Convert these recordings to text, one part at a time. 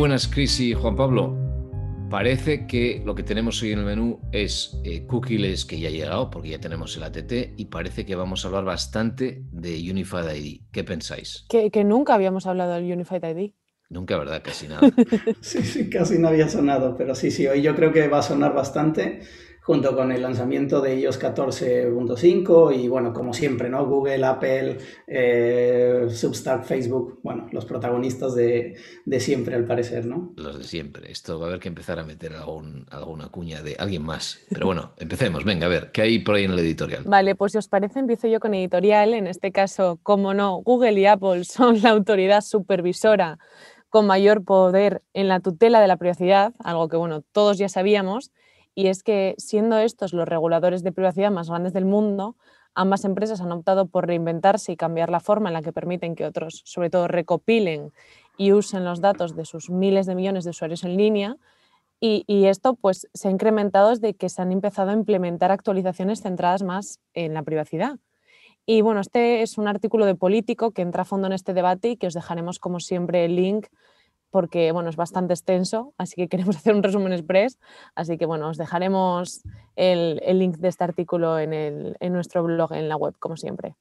buenas, Cris y Juan Pablo. Parece que lo que tenemos hoy en el menú es eh, Cookies que ya ha llegado, porque ya tenemos el ATT, y parece que vamos a hablar bastante de Unified ID. ¿Qué pensáis? Que, que nunca habíamos hablado del Unified ID. Nunca, ¿verdad? Casi nada. sí, sí, casi no había sonado, pero sí, sí, hoy yo creo que va a sonar bastante junto con el lanzamiento de iOS 14.5 y bueno, como siempre, ¿no? Google, Apple, eh, Substack, Facebook, bueno, los protagonistas de, de, siempre al parecer, ¿no? Los de siempre. Esto va a haber que empezar a meter algún, alguna cuña de alguien más. Pero bueno, empecemos. Venga, a ver, ¿qué hay por ahí en el editorial? Vale, pues si os parece, empiezo yo con editorial. En este caso, como no, Google y Apple son la autoridad supervisora con mayor poder en la tutela de la privacidad, algo que bueno, todos ya sabíamos, y es que siendo estos los reguladores de privacidad más grandes del mundo, ambas empresas han optado por reinventarse y cambiar la forma en la que permiten que otros, sobre todo, recopilen y usen los datos de sus miles de millones de usuarios en línea. Y, esto pues, se ha incrementado desde que se han empezado a implementar actualizaciones centradas más en la privacidad. Y bueno, este es un artículo de Político que entra a fondo en este debate y que os dejaremos, como siempre, el link porque bueno, es bastante extenso, así que queremos hacer un resumen express. Así que bueno, os dejaremos el, link de este artículo en, nuestro blog, en la web, como siempre.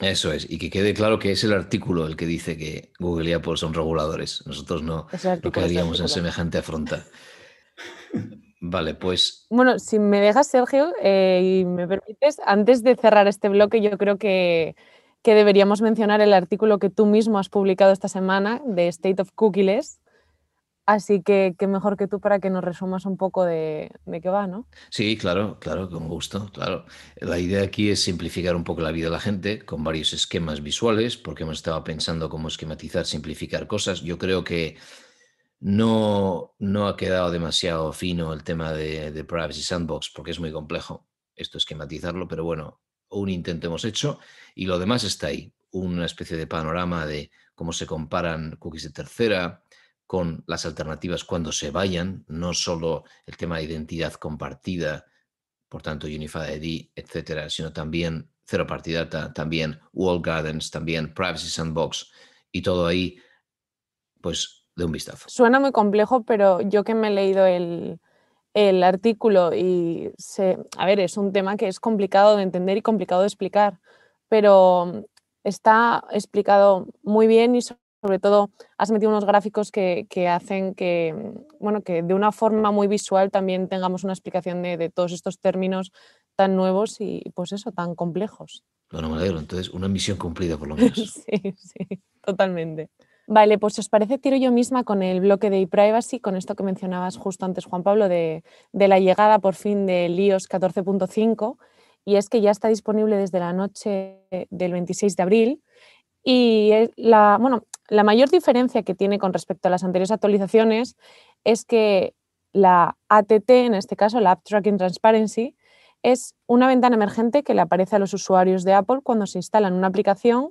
Eso es, y que quede claro que es el artículo el que dice que Google y Apple son reguladores. Nosotros no, no este caeríamos en semejante afronta. Vale, pues. Bueno, si me dejas, Sergio, eh, y me permites, antes de cerrar este bloque, yo creo que, que deberíamos mencionar el artículo que tú mismo has publicado esta semana de State of Cookies. Así que qué mejor que tú para que nos resumas un poco de, qué va, ¿no? Sí, claro, claro, con gusto, claro. La idea aquí es simplificar un poco la vida de la gente con varios esquemas visuales, porque hemos estado pensando cómo esquematizar, simplificar cosas. Yo creo que no, no ha quedado demasiado fino el tema de, de Privacy Sandbox, porque es muy complejo esto esquematizarlo, pero bueno, un intento hemos hecho y lo demás está ahí. Una especie de panorama de cómo se comparan cookies de tercera con las alternativas cuando se vayan, no solo el tema de identidad compartida, por tanto Unified ID, etcétera, sino también Zero Party Data, también Wall Gardens, también Privacy Sandbox y todo ahí, pues de un vistazo. Suena muy complejo, pero yo que me he leído el, el artículo y se, a ver, es un tema que es complicado de entender y complicado de explicar, pero mm, está explicado muy bien y sobre todo has metido unos gráficos que, hacen que, mm, bueno, que de una forma muy visual también tengamos una explicación de, de todos estos términos tan nuevos y pues eso, tan complejos. Bueno, me alegro, entonces una misión cumplida por lo menos. sí, sí, totalmente. Vale, pues os parece, tiro yo misma con el bloque de e-privacy, con esto que mencionabas justo antes, Juan Pablo, de, la llegada por fin del iOS 14.5, y es que ya está disponible desde la noche del 26 de abril. Y la, la mayor diferencia que tiene con respecto a las anteriores actualizaciones es que la ATT, en este caso la App Tracking Transparency, es una ventana emergente que le aparece a los usuarios de Apple cuando se instalan una aplicación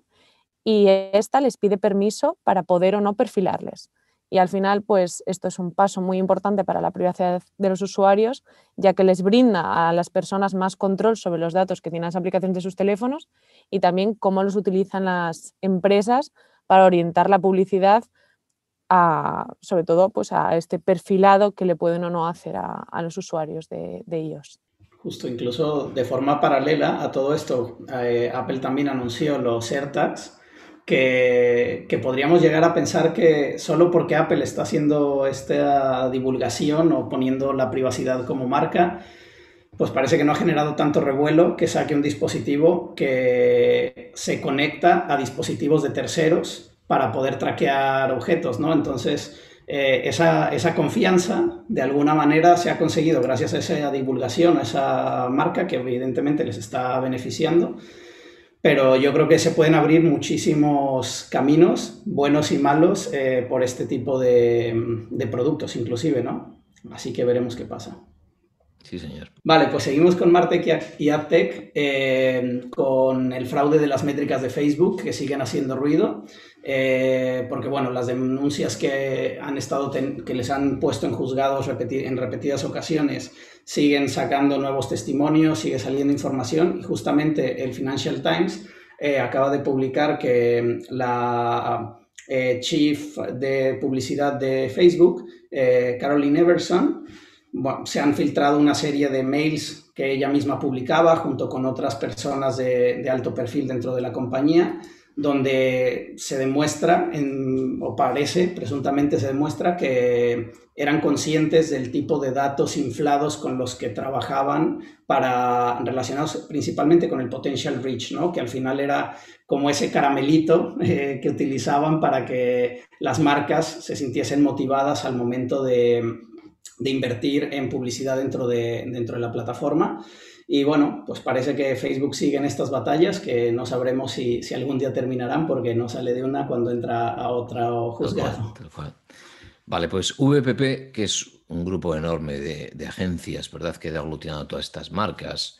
y esta les pide permiso para poder o no perfilarles. Y al final, pues esto es un paso muy importante para la privacidad de los usuarios, ya que les brinda a las personas más control sobre los datos que tienen las aplicaciones de sus teléfonos y también cómo los utilizan las empresas para orientar la publicidad sobre todo, pues a este perfilado que le pueden o no hacer a, los usuarios de, ellos. Justo, incluso de forma paralela a todo esto, eh, Apple también anunció los AirTags, que, podríamos llegar a pensar que solo porque Apple está haciendo esta divulgación o poniendo la privacidad como marca, pues parece que no ha generado tanto revuelo que saque un dispositivo que se conecta a dispositivos de terceros para poder traquear objetos, ¿no? Entonces, eh, esa, esa, confianza de alguna manera se ha conseguido gracias a esa divulgación, a esa marca que evidentemente les está beneficiando pero yo creo que se pueden abrir muchísimos caminos, buenos y malos, eh, por este tipo de productos inclusive, ¿no? Así que veremos qué pasa. Sí, señor. Vale, pues seguimos con Martech y AdTech, eh, con el fraude de las métricas de Facebook que siguen haciendo ruido, eh, porque bueno, las denuncias que han estado que les han puesto en juzgados en repetidas ocasiones siguen sacando nuevos testimonios, sigue saliendo información y justamente el Financial Times eh, acaba de publicar que la chief de publicidad de Facebook, Caroline Everson, se han filtrado una serie de mails que ella misma publicaba junto con otras personas de, alto perfil dentro de la compañía, donde se demuestra, o parece, presuntamente se demuestra que eran conscientes del tipo de datos inflados con los que trabajaban para relacionados principalmente con el potential reach, ¿no? que al final era como ese caramelito eh, que utilizaban para que las marcas se sintiesen motivadas al momento de de invertir en publicidad dentro de, dentro de la plataforma. Y bueno, pues parece que Facebook sigue en estas batallas que no sabremos si, algún día terminarán porque no sale de una cuando entra a otra o juzgado. Vale, pues VPP, que es un grupo enorme de, de agencias, ¿verdad?, que ha aglutinado todas estas marcas,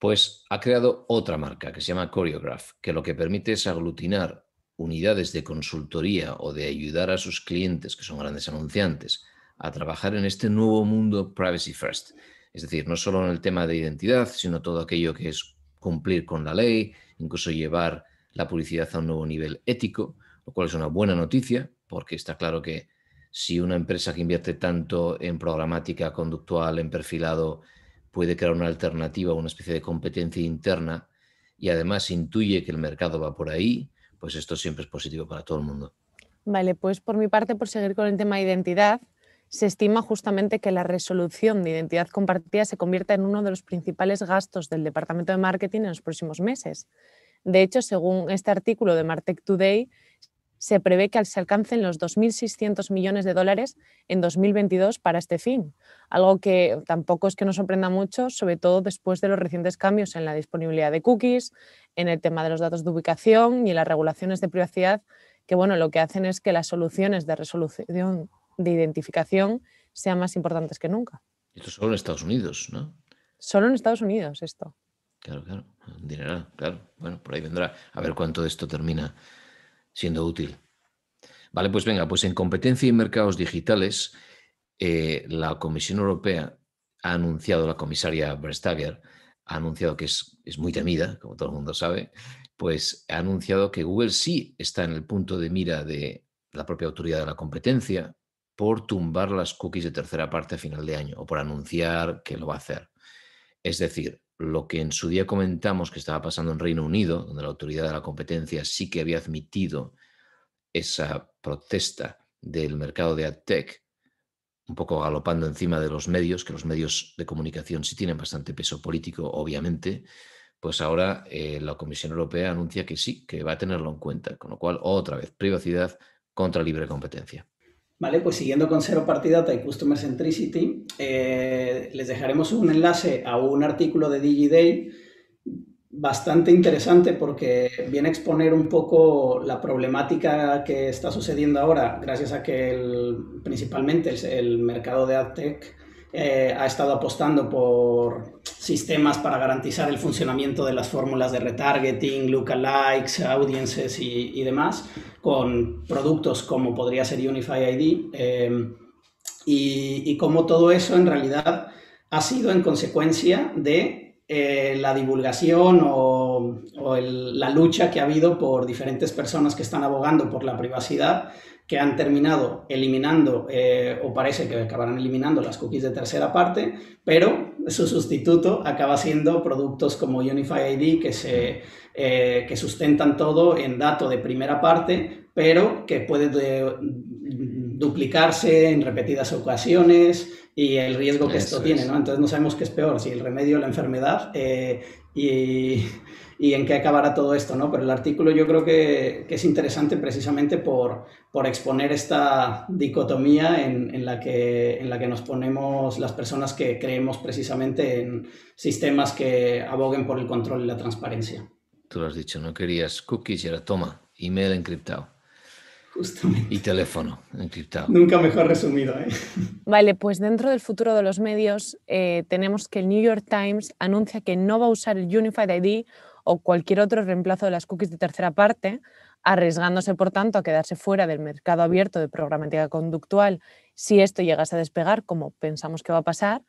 pues ha creado otra marca que se llama Choreograph, que lo que permite es aglutinar unidades de consultoría o de ayudar a sus clientes, que son grandes anunciantes, a trabajar en este nuevo mundo privacy first. Es decir, no solo en el tema de identidad, sino todo aquello que es cumplir con la ley, incluso llevar la publicidad a un nuevo nivel ético, lo cual es una buena noticia, porque está claro que si una empresa que invierte tanto en programática conductual, en perfilado, puede crear una alternativa, una especie de competencia interna, y además intuye que el mercado va por ahí, pues esto siempre es positivo para todo el mundo. Vale, pues por mi parte, por seguir con el tema de identidad, se estima justamente que la resolución de identidad compartida se convierta en uno de los principales gastos del departamento de marketing en los próximos meses. De hecho, según este artículo de Martech Today, se prevé que se alcancen los 2.600 millones de dólares en 2022 para este fin, algo que tampoco es que nos sorprenda mucho, sobre todo después de los recientes cambios en la disponibilidad de cookies, en el tema de los datos de ubicación y en las regulaciones de privacidad, que bueno, lo que hacen es que las soluciones de resolución de identificación sean más importantes que nunca. Esto solo en Estados Unidos, ¿no? Solo en Estados Unidos esto. Claro, claro. dinero, claro. Bueno, por ahí vendrá. A ver cuánto de esto termina siendo útil. Vale, pues venga, pues en competencia y mercados digitales, eh, la Comisión Europea ha anunciado, la comisaria Verstager ha anunciado que es, es muy temida, como todo el mundo sabe, pues ha anunciado que Google sí está en el punto de mira de la propia autoridad de la competencia por tumbar las cookies de tercera parte a final de año o por anunciar que lo va a hacer. Es decir, lo que en su día comentamos que estaba pasando en Reino Unido, donde la autoridad de la competencia sí que había admitido esa protesta del mercado de AdTech, un poco galopando encima de los medios, que los medios de comunicación sí tienen bastante peso político, obviamente, pues ahora eh, la Comisión Europea anuncia que sí, que va a tenerlo en cuenta, con lo cual otra vez privacidad contra libre competencia. Vale, pues siguiendo con Cero Partidata y Customer Centricity, eh, les dejaremos un enlace a un artículo de DigiDay bastante interesante porque viene a exponer un poco la problemática que está sucediendo ahora gracias a que principalmente el, el mercado de AdTech eh, ha estado apostando por sistemas para garantizar el funcionamiento de las fórmulas de retargeting, lookalikes, audiences y, demás, con productos como podría ser Unify ID, eh, y, y cómo todo eso en realidad ha sido en consecuencia de eh, la divulgación o, la lucha que ha habido por diferentes personas que están abogando por la privacidad que han terminado eliminando, eh, o parece que acabarán eliminando las cookies de tercera parte, pero su sustituto acaba siendo productos como Unify ID que, se, eh, que sustentan todo en dato de primera parte, pero que puede mm, duplicarse en repetidas ocasiones y el riesgo que esto tiene, ¿no? Entonces no sabemos qué es peor, si el remedio o la enfermedad, eh, y, y, en qué acabará todo esto, ¿no? Pero el artículo yo creo que, que es interesante precisamente por, por exponer esta dicotomía en, en, la que, en la que nos ponemos las personas que creemos precisamente en sistemas que aboguen por el control y la transparencia. Tú lo has dicho, no querías cookies y toma, email encriptado. Y teléfono encriptado. Nunca mejor resumido. ¿eh? Vale, pues dentro del futuro de los medios eh, tenemos que el New York Times anuncia que no va a usar el Unified ID o cualquier otro reemplazo de las cookies de tercera parte, arriesgándose por tanto a quedarse fuera del mercado abierto de programática conductual si esto llegase a despegar como pensamos que va a pasar.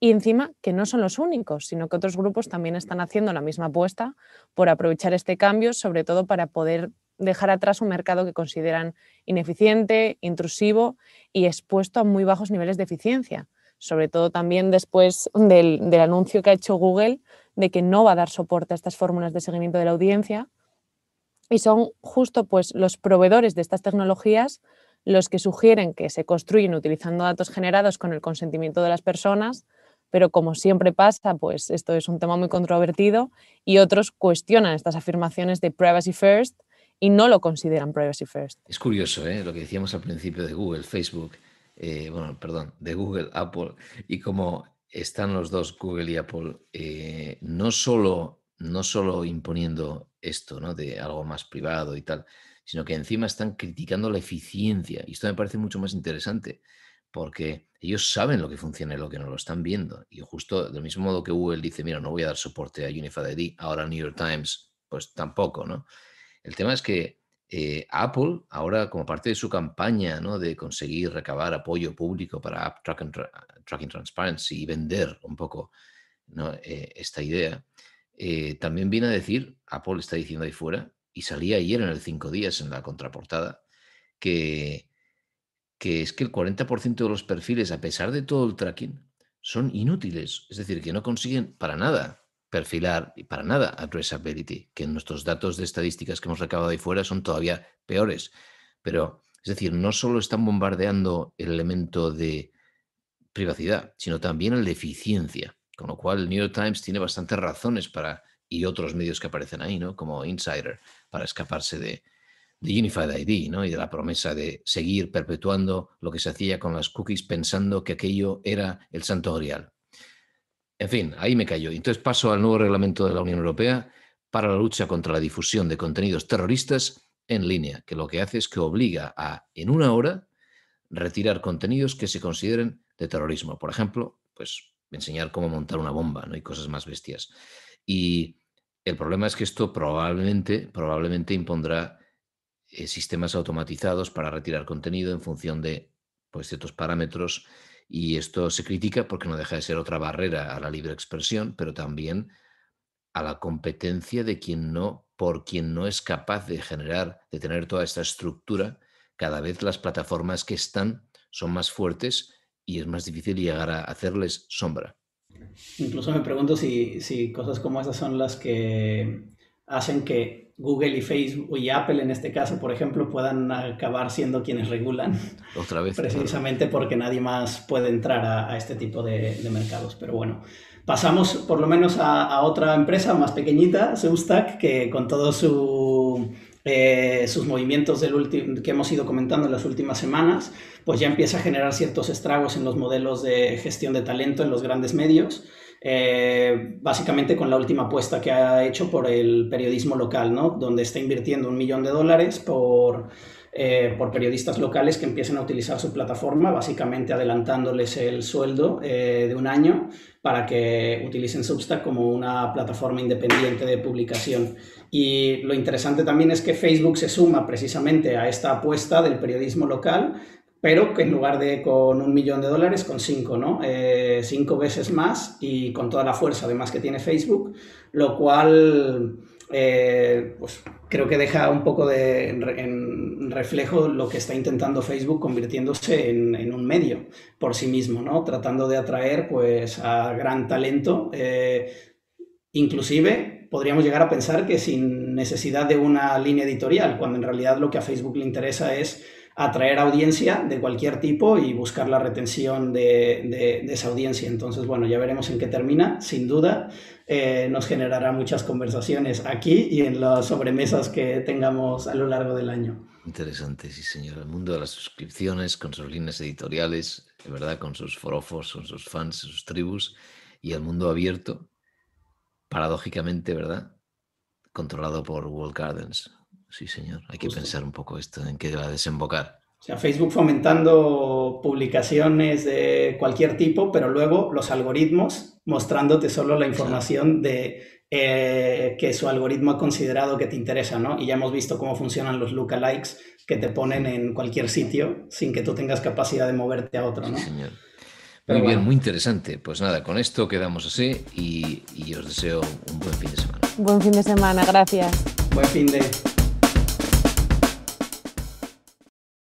Y encima que no son los únicos, sino que otros grupos también están haciendo la misma apuesta por aprovechar este cambio, sobre todo para poder dejar atrás un mercado que consideran ineficiente, intrusivo y expuesto a muy bajos niveles de eficiencia, sobre todo también después del, anuncio que ha hecho Google de que no va a dar soporte a estas fórmulas de seguimiento de la audiencia. Y son justo pues, los proveedores de estas tecnologías los que sugieren que se construyen utilizando datos generados con el consentimiento de las personas, pero como siempre pasa, pues esto es un tema muy controvertido y otros cuestionan estas afirmaciones de privacy first y no lo consideran privacy first. Es curioso, ¿eh? lo que decíamos al principio de Google, Facebook, eh, bueno, perdón, de Google, Apple, y como están los dos, Google y Apple, eh, no, solo, no solo imponiendo esto, ¿no? De algo más privado y tal, sino que encima están criticando la eficiencia. Y esto me parece mucho más interesante, porque ellos saben lo que funciona y lo que no lo están viendo. Y justo del mismo modo que Google dice, mira, no voy a dar soporte a Unified ID, ahora New York Times, pues tampoco, ¿no? El tema es que eh, Apple, ahora como parte de su campaña ¿no? de conseguir recabar apoyo público para App Tracking, Transparency y vender un poco eh, esta idea, eh, también viene a decir, Apple está diciendo ahí fuera, y salía ayer en el 5 días en la contraportada, que, que es que el 40% de los perfiles, a pesar de todo el tracking, son inútiles, es decir, que no consiguen para nada perfilar para nada a que nuestros datos de estadísticas que hemos recabado ahí fuera son todavía peores. Pero, es decir, no solo están bombardeando el elemento de privacidad, sino también el de eficiencia. Con lo cual, el New York Times tiene bastantes razones para, y otros medios que aparecen ahí, ¿no? Como Insider, para escaparse de, Unified ID, ¿no? Y de la promesa de seguir perpetuando lo que se hacía con las cookies pensando que aquello era el santo grial. En fin, ahí me cayó. Entonces paso al nuevo reglamento de la Unión Europea para la lucha contra la difusión de contenidos terroristas en línea, que lo que hace es que obliga a, en una hora, retirar contenidos que se consideren de terrorismo. Por ejemplo, pues enseñar cómo montar una bomba ¿no? y cosas más bestias. Y el problema es que esto probablemente, probablemente impondrá eh, sistemas automatizados para retirar contenido en función de pues, ciertos parámetros y esto se critica porque no deja de ser otra barrera a la libre expresión, pero también a la competencia de quien no, por quien no es capaz de generar, de tener toda esta estructura. Cada vez las plataformas que están son más fuertes y es más difícil llegar a hacerles sombra. Incluso me pregunto si, si cosas como esas son las que hacen que Google y Facebook y Apple en este caso, por ejemplo, puedan acabar siendo quienes regulan. Otra vez. Precisamente porque nadie más puede entrar a, este tipo de, mercados. Pero bueno, pasamos por lo menos a, otra empresa más pequeñita, Substack, que con todo su eh, sus movimientos del que hemos ido comentando en las últimas semanas, pues ya empieza a generar ciertos estragos en los modelos de gestión de talento en los grandes medios. Eh, básicamente con la última apuesta que ha hecho por el periodismo local, ¿no? donde está invirtiendo un millón de dólares por, eh, por periodistas locales que empiecen a utilizar su plataforma, básicamente adelantándoles el sueldo eh, de un año para que utilicen Substack como una plataforma independiente de publicación. Y lo interesante también es que Facebook se suma precisamente a esta apuesta del periodismo local pero que en lugar de con un millón de dólares, con cinco, ¿no? Eh, cinco veces más y con toda la fuerza además que tiene Facebook, lo cual eh, pues creo que deja un poco de, en, reflejo lo que está intentando Facebook convirtiéndose en, un medio por sí mismo, ¿no? Tratando de atraer pues a gran talento, eh, inclusive podríamos llegar a pensar que sin necesidad de una línea editorial, cuando en realidad lo que a Facebook le interesa es atraer audiencia de cualquier tipo y buscar la retención de, esa audiencia. Entonces, bueno, ya veremos en qué termina. Sin duda, eh, nos generará muchas conversaciones aquí y en las sobremesas que tengamos a lo largo del año. Interesante, sí, señor. El mundo de las suscripciones, con sus líneas editoriales, de verdad, con sus forofos, con sus fans, sus tribus, y el mundo abierto, paradójicamente, ¿verdad? Controlado por World Gardens sí señor. Hay que pensar un poco esto, en qué va a desembocar. O sea, Facebook fomentando publicaciones de cualquier tipo, pero luego los algoritmos mostrándote solo la información de eh, que su algoritmo ha considerado que te interesa, ¿no? Y ya hemos visto cómo funcionan los lookalikes que te ponen en cualquier sitio sin que tú tengas capacidad de moverte a otro, ¿no? Sí, señor. muy bien, muy interesante. Pues nada, con esto quedamos así y, y os deseo un buen fin de semana. Buen fin de semana, gracias. Buen fin de